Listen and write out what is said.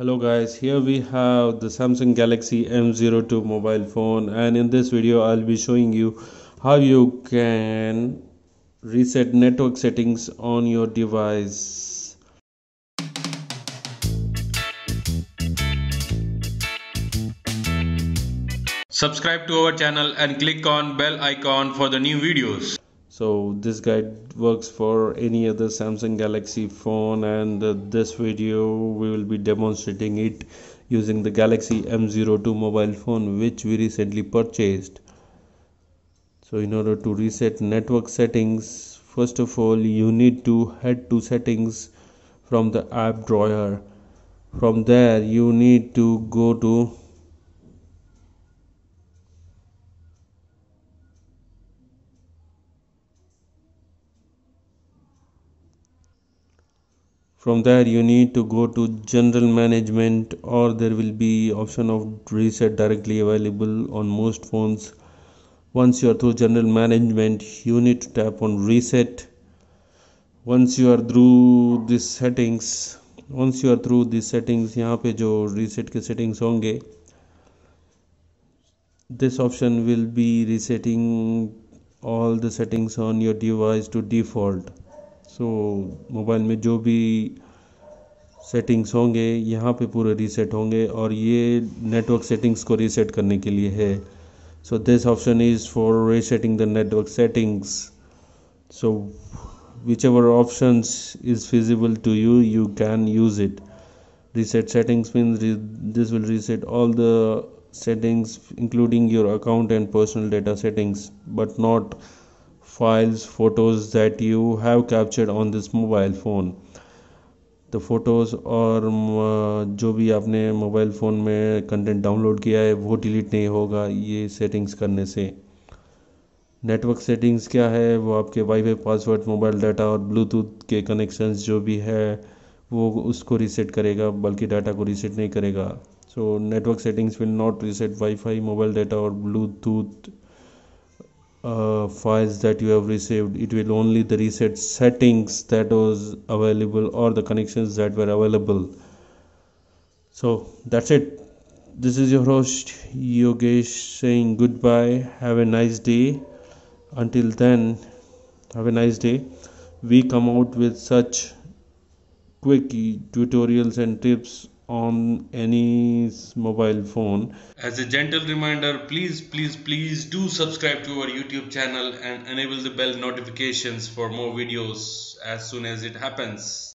hello guys here we have the samsung galaxy m02 mobile phone and in this video i'll be showing you how you can reset network settings on your device subscribe to our channel and click on bell icon for the new videos so this guide works for any other samsung galaxy phone and uh, this video we will be demonstrating it using the galaxy m02 mobile phone which we recently purchased so in order to reset network settings first of all you need to head to settings from the app drawer from there you need to go to from there you need to go to general management or there will be option of reset directly available on most phones once you are through general management you need to tap on reset once you are through these settings once you are through these settings यहाँ पे जो reset के settings होंगे this option will be resetting all the settings on your device to default so mobile में जो भी settings होंगे यहाँ पे पूरे रीसेट होंगे और ये नेटवर्क सेटिंग्स को रीसेट करने के लिए है so this option is for resetting the network settings so whichever option is feasible to you you can use it reset settings mean this will reset all the settings including your account and personal data settings but not files photos that you have captured on this mobile phone The photos और जो भी आपने mobile phone में content download किया है वो delete नहीं होगा ये सेटिंग्स करने से नेटवर्क सेटिंग्स क्या है वो आपके वाईफाई पासवर्ड मोबाइल डाटा और ब्लूटूथ के कनेक्शंस जो भी है वो उसको रीसेट करेगा बल्कि डाटा को रीसेट नहीं करेगा so network settings will not reset wifi mobile data और Bluetooth uh, files that you have received it will only the reset settings that was available or the connections that were available so that's it this is your host yogesh saying goodbye have a nice day until then have a nice day we come out with such quick tutorials and tips on any mobile phone. As a gentle reminder, please, please, please do subscribe to our YouTube channel and enable the bell notifications for more videos as soon as it happens.